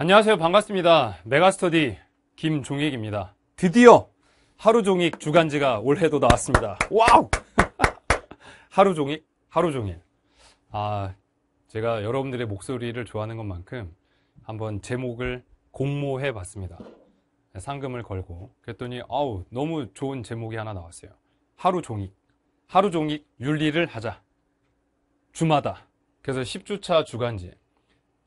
안녕하세요. 반갑습니다. 메가스터디 김종익입니다. 드디어 하루 종일 주간지가 올해도 나왔습니다. 와우! 하루 종일? 하루 종일. 아, 제가 여러분들의 목소리를 좋아하는 것만큼 한번 제목을 공모해 봤습니다. 상금을 걸고 그랬더니 아우 너무 좋은 제목이 하나 나왔어요. 하루 종일 하루 종일 윤리를 하자. 주마다. 그래서 10주차 주간지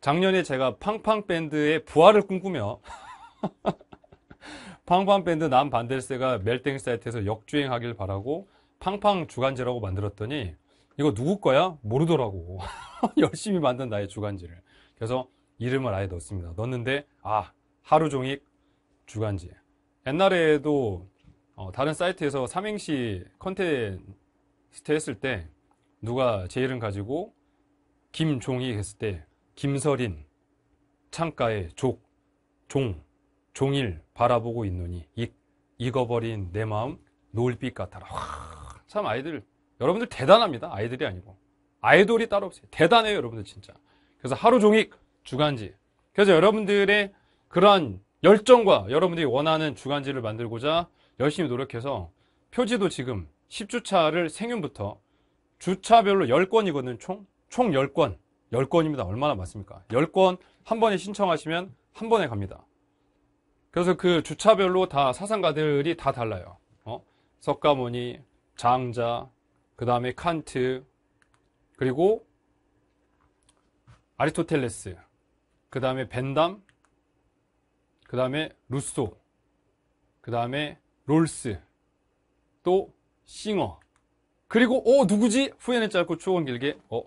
작년에 제가 팡팡밴드의 부활을 꿈꾸며 팡팡밴드 남반델세가 멜땡 사이트에서 역주행하길 바라고 팡팡 주간지라고 만들었더니 이거 누구 거야? 모르더라고 열심히 만든 나의 주간지를 그래서 이름을 아예 넣습니다 넣었는데 아 하루 종일 주간지 옛날에도 어, 다른 사이트에서 삼행시 컨테스트 했을 때 누가 제 이름 가지고 김종희 했을 때 김설인, 창가에 족, 종, 종일 바라보고 있노니 익, 익어버린 내 마음 놀빛 같아라. 와, 참 아이들, 여러분들 대단합니다. 아이들이 아니고. 아이돌이 따로 없어요. 대단해요, 여러분들 진짜. 그래서 하루 종일 주간지. 그래서 여러분들의 그러한 열정과 여러분들이 원하는 주간지를 만들고자 열심히 노력해서 표지도 지금 10주차를 생윤부터 주차별로 10권이거든, 총? 총 10권. 1 0권입니다 얼마나 많습니까? 1 0권한 번에 신청하시면 한 번에 갑니다. 그래서 그 주차별로 다 사상가들이 다 달라요. 어? 석가모니, 장자, 그 다음에 칸트, 그리고 아리토텔레스그 다음에 벤담, 그 다음에 루소, 그 다음에 롤스, 또 싱어, 그리고 어 누구지? 후연는 짧고 추억은 길게 어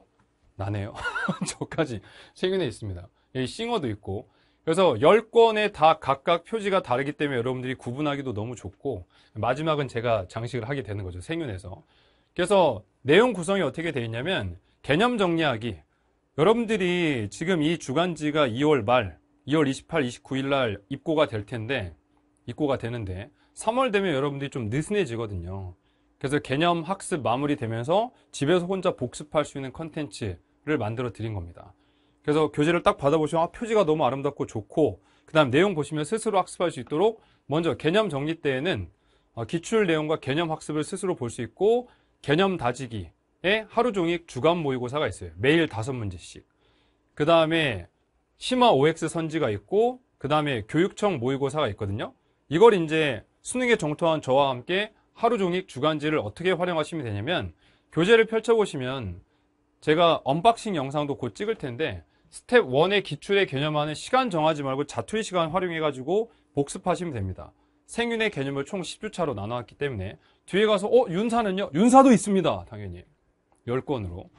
나네요. 저까지 최근에 있습니다. 여기 예, 싱어도 있고 그래서 10권에 다 각각 표지가 다르기 때문에 여러분들이 구분하기도 너무 좋고 마지막은 제가 장식을 하게 되는 거죠. 생윤에서. 그래서 내용 구성이 어떻게 되어 있냐면 개념 정리하기. 여러분들이 지금 이 주간지가 2월 말, 2월 28, 29일 날 입고가 될 텐데 입고가 되는데 3월 되면 여러분들이 좀 느슨해지거든요. 그래서 개념 학습 마무리되면서 집에서 혼자 복습할 수 있는 컨텐츠 를 만들어 드린 겁니다. 그래서 교재를 딱 받아보시면 아, 표지가 너무 아름답고 좋고 그 다음 내용 보시면 스스로 학습할 수 있도록 먼저 개념 정리 때에는 어, 기출 내용과 개념 학습을 스스로 볼 수 있고 개념 다지기에 하루 종일 주간 모의고사가 있어요. 매일 다섯 문제씩. 그 다음에 심화 OX 선지가 있고 그 다음에 교육청 모의고사가 있거든요. 이걸 이제 수능에 정통한 저와 함께 하루 종일 주간지를 어떻게 활용하시면 되냐면 교재를 펼쳐보시면 제가 언박싱 영상도 곧 찍을 텐데 스텝 1의 기출의 개념하는 시간 정하지 말고 자투리 시간 활용해 가지고 복습하시면 됩니다 생윤의 개념을 총 10주차로 나눠왔기 때문에 뒤에 가서 어? 윤사는요? 윤사도 있습니다 당연히 10권으로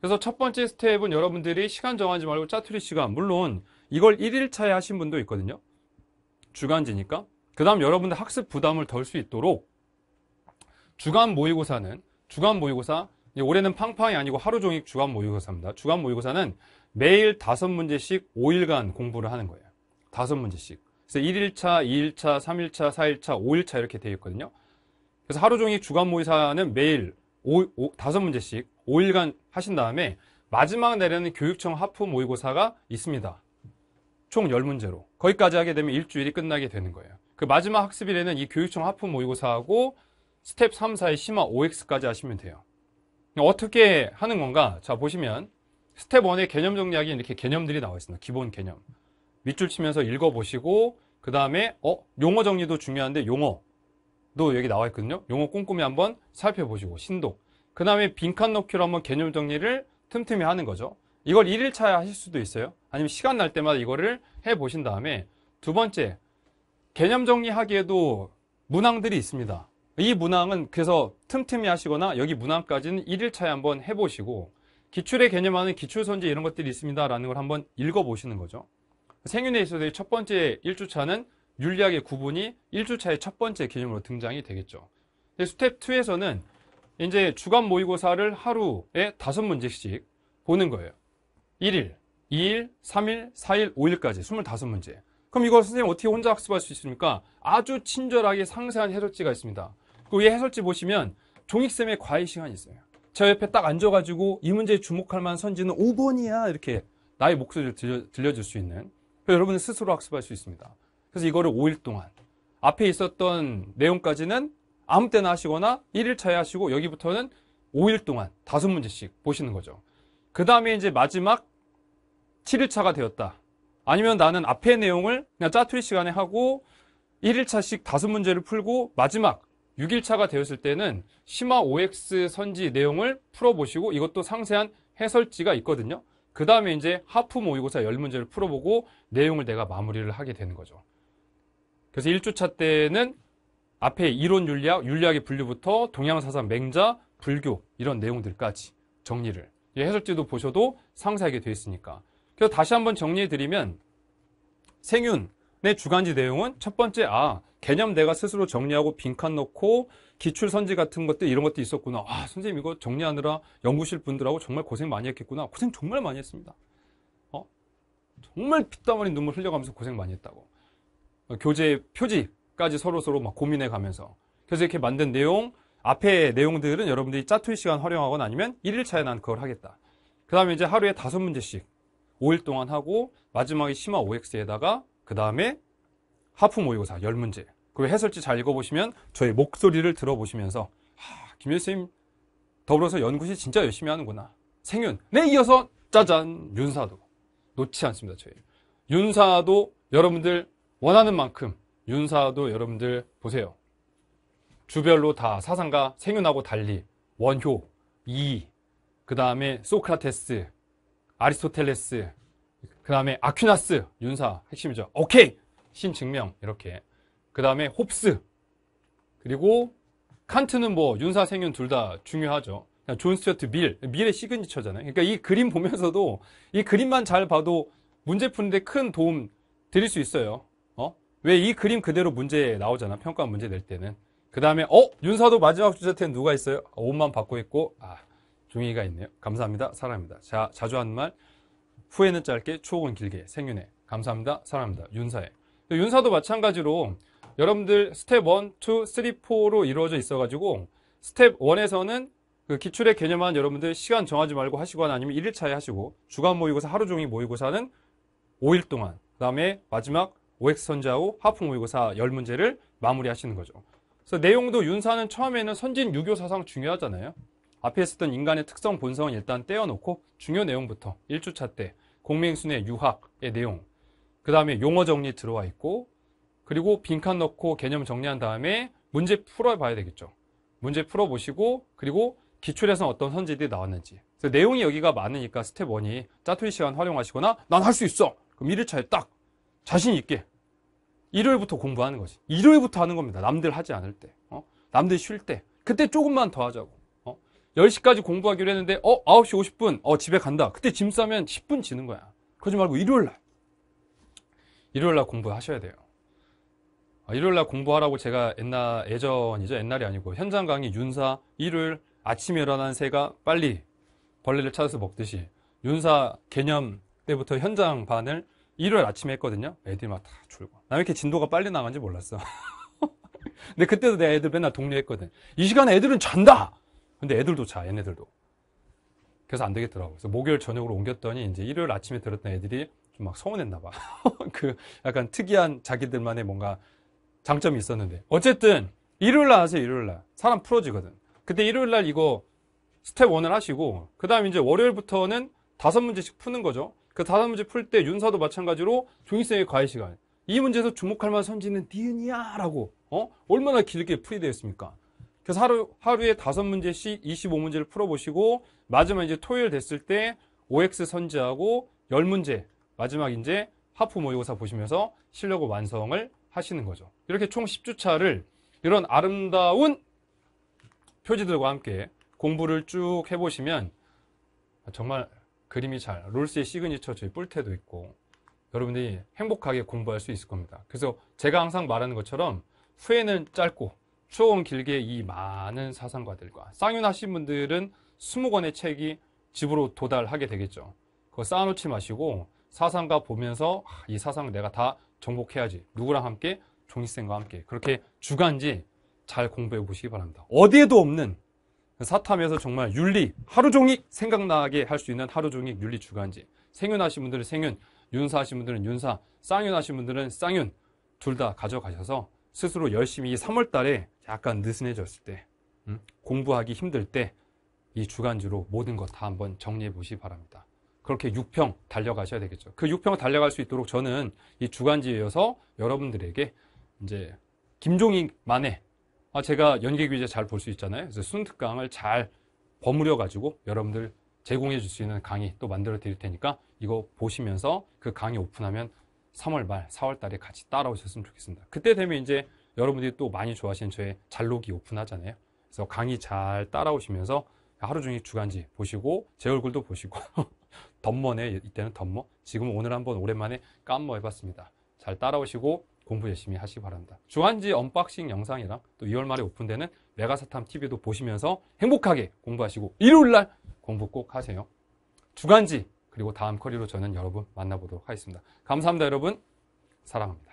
그래서 첫 번째 스텝은 여러분들이 시간 정하지 말고 짜투리 시간 물론 이걸 1일차에 하신 분도 있거든요 주간지니까 그 다음 여러분들 학습 부담을 덜 수 있도록 주간 모의고사는 주간 모의고사 예, 올해는 팡팡이 아니고 하루 종일 주간 모의고사입니다. 주간 모의고사는 매일 다섯 문제씩 5일간 공부를 하는 거예요. 다섯 문제씩. 그래서 1일차, 2일차, 3일차, 4일차, 5일차 이렇게 되어 있거든요. 그래서 하루 종일 주간 모의사는 매일 다섯 문제씩 5일간 하신 다음에 마지막 내려는 교육청 하프 모의고사가 있습니다. 총 10문제로. 거기까지 하게 되면 일주일이 끝나게 되는 거예요. 그 마지막 학습일에는 이 교육청 하프 모의고사하고 스텝 3, 4의 심화 OX까지 하시면 돼요. 어떻게 하는 건가? 자, 보시면 스텝 1의 개념 정리하기 이렇게 개념들이 나와 있습니다. 기본 개념. 밑줄 치면서 읽어보시고 그 다음에 어 용어 정리도 중요한데 용어도 여기 나와 있거든요. 용어 꼼꼼히 한번 살펴보시고 신독. 그 다음에 빈칸 넣기로 한번 개념 정리를 틈틈이 하는 거죠. 이걸 1일차에 하실 수도 있어요. 아니면 시간 날 때마다 이거를 해보신 다음에 두 번째 개념 정리하기에도 문항들이 있습니다. 이 문항은 그래서 틈틈이 하시거나 여기 문항까지는 1일차에 한번 해보시고 기출의 개념하는 기출선지 이런 것들이 있습니다라는 걸 한번 읽어보시는 거죠. 생윤에 있어서의 첫 번째 1주차는 윤리학의 구분이 1주차의 첫 번째 개념으로 등장이 되겠죠. 스텝 2에서는 이제 주간 모의고사를 하루에 다섯 문제씩 보는 거예요. 1일, 2일, 3일, 4일, 5일까지 25문제. 그럼 이거 선생님 어떻게 혼자 학습할 수 있습니까? 아주 친절하게 상세한 해설지가 있습니다. 그 위에 해설지 보시면 종이쌤의 과외 시간이 있어요. 저 옆에 딱 앉아가지고 이 문제에 주목할 만한 선지는 5번이야 이렇게 나의 목소리를 들려, 줄수 있는 그래서 여러분은 스스로 학습할 수 있습니다. 그래서 이거를 5일 동안 앞에 있었던 내용까지는 아무 때나 하시거나 1일차에 하시고 여기부터는 5일 동안 5 문제씩 보시는 거죠. 그 다음에 이제 마지막 7일차가 되었다. 아니면 나는 앞에 내용을 그냥 짜투리 시간에 하고 1일차씩 5 문제를 풀고 마지막 6일차가 되었을 때는 심화 OX 선지 내용을 풀어보시고 이것도 상세한 해설지가 있거든요. 그 다음에 이제 하프 모의고사 열 문제를 풀어보고 내용을 내가 마무리를 하게 되는 거죠. 그래서 1주차 때는 앞에 이론 윤리학, 윤리학의 분류부터 동양사상, 맹자, 불교 이런 내용들까지 정리를 해설지도 보셔도 상세하게 되어 있으니까. 그래서 다시 한번 정리해 드리면 생윤의 주간지 내용은 첫 번째 아 개념 내가 스스로 정리하고 빈칸 넣고 기출 선지 같은 것들 이런 것도 있었구나. 아, 선생님 이거 정리하느라 연구실 분들하고 정말 고생 많이 했겠구나. 고생 정말 많이 했습니다. 어? 정말 피땀 흘린 눈물 흘려가면서 고생 많이 했다고. 어, 교재 표지까지 서로서로 막 고민해 가면서. 그래서 이렇게 만든 내용, 앞에 내용들은 여러분들이 짜투리 시간 활용하거나 아니면 1일차에 난 그걸 하겠다. 그 다음에 이제 하루에 다섯 문제씩 5일 동안 하고 마지막에 심화 OX에다가 그 다음에 하프 모의고사 10문제 그 해설지 잘 읽어보시면 저의 목소리를 들어보시면서 하, 김일수님 더불어서 연구실 진짜 열심히 하는구나 생윤 네 이어서 짜잔 윤사도 놓지 않습니다 저희 윤사도 여러분들 원하는 만큼 윤사도 여러분들 보세요 주별로 다 사상가 생윤하고 달리 원효 이 그 다음에 소크라테스 아리스토텔레스 그 다음에 아퀴나스 윤사 핵심이죠 오케이 심증명 이렇게 그 다음에 홉스 그리고 칸트는 뭐 윤사 생윤 둘 다 중요하죠 존 스튜어트 밀 밀의 시그니처잖아요 그러니까 이 그림 보면서도 이 그림만 잘 봐도 문제 푸는데 큰 도움 드릴 수 있어요 어? 왜 이 그림 그대로 문제 나오잖아 평가 문제 낼 때는 그 다음에 어? 윤사도 마지막 주자템 누가 있어요? 어, 옷만 받고 있고 아 종이가 있네요 감사합니다 사랑합니다 자 자주 하는 말 후회는 짧게 추억은 길게 생윤해 감사합니다 사랑합니다 윤사해 네, 윤사도 마찬가지로 여러분들 스텝 1, 2, 3, 4로 이루어져 있어가지고 스텝 1에서는 그 기출의 개념만 여러분들 시간 정하지 말고 하시거나 아니면 1일차에 하시고 주간 모의고사 하루 종일 모의고사는 5일 동안 그 다음에 마지막 OX 선자후 하프 모의고사 10문제를 마무리하시는 거죠. 그래서 내용도 윤사는 처음에는 선진 유교 사상 중요하잖아요. 앞에 있었던 인간의 특성 본성은 일단 떼어놓고 중요 내용부터 1주차 때 공맹순의 유학의 내용 그 다음에 용어 정리 들어와 있고 그리고 빈칸 넣고 개념 정리한 다음에 문제 풀어봐야 되겠죠. 문제 풀어보시고 그리고 기출에선 어떤 선지들이 나왔는지 그래서 내용이 여기가 많으니까 스텝 1이 짜투리 시간 활용하시거나 난 할 수 있어 그럼 1일차에 딱 자신 있게 일요일부터 공부하는 거지 일요일부터 하는 겁니다 남들 하지 않을 때 어? 남들 쉴때 그때 조금만 더 하자고 어? 10시까지 공부하기로 했는데 어 9시 50분 어 집에 간다 그때 짐 싸면 10분 지는 거야 그러지 말고 일요일날 일요일 날 공부하셔야 돼요. 아, 일요일 날 공부하라고 제가 옛날 예전이죠 옛날이 아니고 현장 강의 윤사 일요일 아침에 일어난 새가 빨리 벌레를 찾아서 먹듯이 윤사 개념 때부터 현장 반을 일요일 아침에 했거든요. 애들이 막 다 졸고. 나 왜 이렇게 진도가 빨리 나간지 몰랐어. 근데 그때도 내 애들 맨날 독려했거든. 이 시간에 애들은 잔다! 근데 애들도 자, 얘네들도. 그래서 안 되겠더라고. 그래서 목요일 저녁으로 옮겼더니 이제 일요일 아침에 들었던 애들이 막 서운했나 봐. 그 약간 특이한 자기들만의 뭔가 장점이 있었는데. 어쨌든 일요일 날 하세요. 일요일 날. 사람 풀어지거든. 그때 일요일 날 이거 스텝 1을 하시고 그다음 이제 월요일부터는 다섯 문제씩 푸는 거죠. 그 다섯 문제 풀 때윤사도 마찬가지로 종이쌤의 과외 시간. 이 문제에서 주목할 만한 선지는 니은이야 라고 어? 얼마나 길게 풀이되었습니까 그래서 하루, 하루에 다섯 문제씩 25문제를 풀어보시고 마지막 이제 토요일 됐을 때 OX 선지하고 열문제 마지막 이제 하프 모의고사 보시면서 실력을 완성을 하시는 거죠. 이렇게 총 10주차를 이런 아름다운 표지들과 함께 공부를 쭉 해보시면 정말 그림이 잘 롤스의 시그니처 저희 뿔테도 있고 여러분들이 행복하게 공부할 수 있을 겁니다. 그래서 제가 항상 말하는 것처럼 후회는 짧고 추억은 길게 이 많은 사상가들과 쌍윤하신 분들은 20권의 책이 집으로 도달하게 되겠죠. 그거 쌓아놓지 마시고 사상가 보면서 아, 이 사상을 내가 다 정복해야지. 누구랑 함께? 종이쌤과 함께. 그렇게 주간지 잘 공부해 보시기 바랍니다. 어디에도 없는 그 사탐에서 정말 윤리, 하루 종일 생각나게 할 수 있는 하루 종일 윤리 주간지. 생윤하신 분들은 생윤, 윤사하신 분들은 윤사, 쌍윤하신 분들은 쌍윤 둘 다 가져가셔서 스스로 열심히 3월 달에 약간 느슨해졌을 때, 음? 공부하기 힘들 때 이 주간지로 모든 것 다 한번 정리해 보시기 바랍니다. 그렇게 6평 달려가셔야 되겠죠. 그 6평 을 달려갈 수 있도록 저는 이 주간지에서 여러분들에게 이제 김종인만의 아 제가 연계규제 잘 볼 수 있잖아요. 그래서 순특강을 잘 버무려 가지고 여러분들 제공해 줄 수 있는 강의 또 만들어 드릴 테니까 이거 보시면서 그 강의 오픈하면 3월 말, 4월 달에 같이 따라오셨으면 좋겠습니다. 그때 되면 이제 여러분들이 또 많이 좋아하시는 저의 잘록이 오픈하잖아요. 그래서 강의 잘 따라오시면서 하루 종일 주간지 보시고 제 얼굴도 보시고 덤머네 이때는 덤머 지금 오늘 한번 오랜만에 깜머 해봤습니다 잘 따라오시고 공부 열심히 하시기 바랍니다 주간지 언박싱 영상이랑 또 2월 말에 오픈되는 메가사탐 TV도 보시면서 행복하게 공부하시고 일요일날 공부 꼭 하세요 주간지 그리고 다음 커리로 저는 여러분 만나보도록 하겠습니다 감사합니다 여러분 사랑합니다